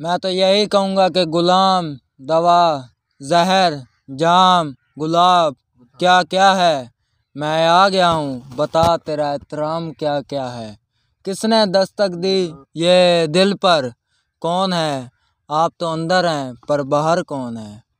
मैं तो यही कहूँगा कि गुलाम दवा जहर जाम गुलाब क्या क्या है मैं आ गया हूँ बता तेरा एहतराम क्या क्या है किसने दस्तक दी ये दिल पर कौन है आप तो अंदर हैं पर बाहर कौन है